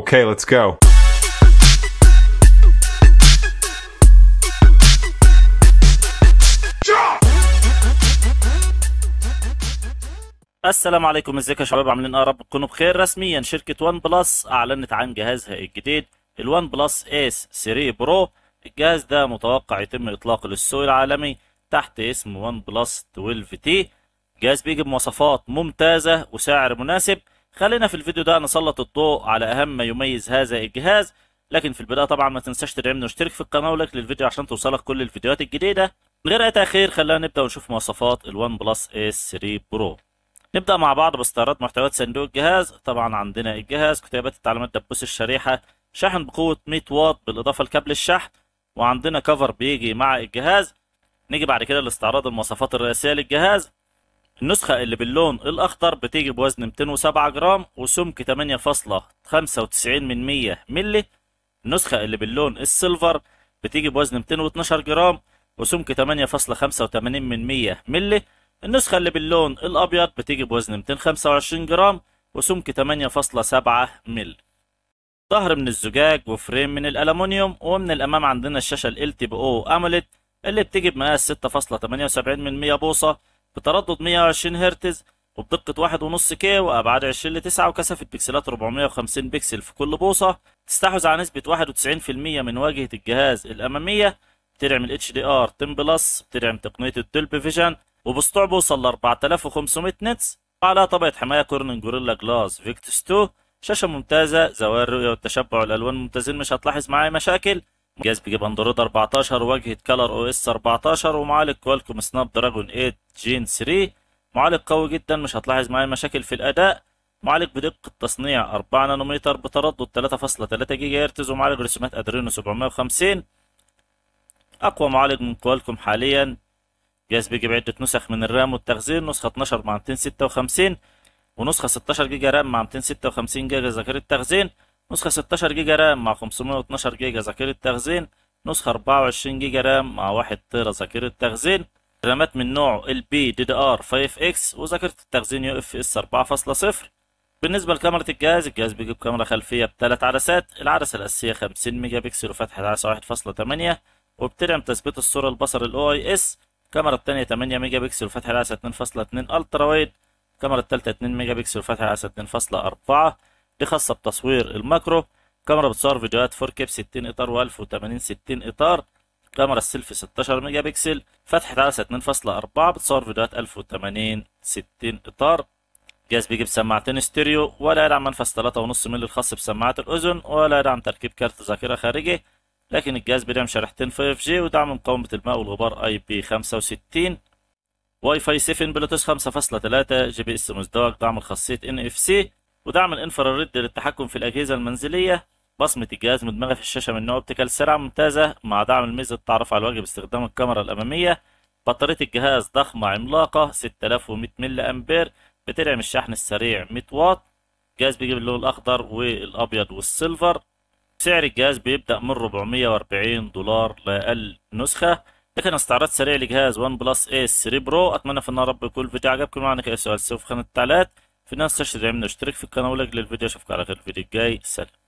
Okay, let's go. السلام عليكم ازيكم يا شباب عاملين اقرب إيه تكونوا بخير رسميا شركه ون بلس اعلنت عن جهازها الجديد الوان بلس اس 3 برو الجهاز ده متوقع يتم اطلاقه للسوق العالمي تحت اسم ون بلس 12 تي جهاز بيجي بمواصفات ممتازه وسعر مناسب خلينا في الفيديو ده نسلط الضوء على اهم ما يميز هذا الجهاز لكن في البدايه طبعا ما تنساش تدعمني واشترك في القناه ولايك للفيديو عشان توصلك كل الفيديوهات الجديده من غير اي تاخير خلينا نبدا ونشوف مواصفات الوان بلس اس 3 برو نبدا مع بعض باستعراض محتويات صندوق الجهاز طبعا عندنا الجهاز كتيبات التعليمات دبوس الشريحه شاحن بقوه 100 واط بالاضافه لكابل الشحن وعندنا كفر بيجي مع الجهاز نيجي بعد كده لاستعراض المواصفات الرئيسيه للجهاز النسخة اللي باللون الأخضر بتيجي بوزن 207 جرام وسمك 8.95 من 100 ملي النسخة اللي باللون السيلفر بتيجي بوزن 212 جرام وسمك 8.85 من 100 ملي النسخة اللي باللون الأبيض بتيجي بوزن 225 جرام وسمك 8.7 ملي ظهر من الزجاج وفريم من الألمونيوم ومن الأمام عندنا الشاشة ال LTPO AMOLED اللي بتيجي بمقاس 6.78 من 100 بوصة بتردد 120 هرتز وبدقة 1.5 كي وأبعاد 20 ل 9 وكثافة بكسلات 450 بكسل في كل بوصة تستحوذ على نسبة 91% من واجهة الجهاز الأمامية بتدعم ال HDR 10 بلس بتدعم تقنية الدولب فيجن وبسطوع بوصل ل 4500 نتس وعلى طبقة حماية كورنين جوريلا جلاس فيكتس 2 شاشة ممتازة زوايا الرؤية والتشبع والألوان ممتازين مش هتلاحظ معايا مشاكل جهاز بيجيب اندرويد 14 واجهه كالر او اس 14 ومعالج كوالكوم سناب دراجون 8 جين 3 معالج قوي جدا مش هتلاحظ معايا مشاكل في الاداء معالج بدقه تصنيع 4 نانومتر بتردد 3.3 جيجا هرتز ومعالج رسومات ادرينو 750 اقوى معالج من كوالكوم حاليا جهاز بيجيب عده نسخ من الرام والتخزين نسخه 12 مع 256 ونسخه 16 جيجا رام مع 256 جيجا ذاكره تخزين نسخة 16 جيجا رام مع 512 جيجا ذاكرة تخزين نسخة 24 جيجا رام مع 1 تيرا ذاكرة تخزين رامات من نوع ال بي دي دي ار 5 اكس وذاكرة التخزين يو اف اس 4.0 بالنسبة لكاميرا الجهاز الجهاز بيجيب كاميرا خلفية بثلاث عدسات العدسة الأساسية 50 ميجا بكسل وفتحة عدسة 1.8 وبتدعم تثبيت الصورة البصر الاو اي اس الكاميرا الثانية 8 ميجا بكسل وفتحة عدسة 2.2 الترا وايد الكاميرا الثالثة 2 ميجا بكسل وفتحة عدسة 2.4 دي خاصه بتصوير الماكرو كاميرا بتصور فيديوهات 4K ب 60 اطار و1080 60 اطار كاميرا السيلفي 16 ميجا بكسل فتحة عدسة 2.4 بتصور فيديوهات 1080 60 اطار جهاز بيجيب سماعتين ستيريو ولا يدعم منفذ 3.5 مللي الخاص بسماعات الاذن ولا يدعم تركيب كارت ذاكرة خارجي لكن الجهاز بيدعم شريحتين 5G ودعم مقاومة الماء والغبار اي بي 65 واي فاي 7 بلوتوث 5.3 جي بي اس مزدوج دعم خاصية ان اف سي ودعم الانفراريد للتحكم في الأجهزة المنزلية بصمة الجهاز مدمغة في الشاشة من نوع اوبتيكال سرعة ممتازة مع دعم الميزة التعرف على الوجه باستخدام الكاميرا الأمامية بطارية الجهاز ضخمة عملاقة 6100 ملي أمبير بتدعم الشحن السريع 100 واط الجهاز بيجيب اللون الأخضر والأبيض والسيلفر سعر الجهاز بيبدأ من 440 دولار لأقل نسخة لكن استعراض سريع لجهاز ون بلس اس 3 برو اتمنى في النهار رب يكون الفيديو عجبكم معنا كده سؤال سوف خانة التعليقات في ناس تشتري دايما اشترك في القناة ولك للفيديو اشوفك على خير الفيديو الجاي سلام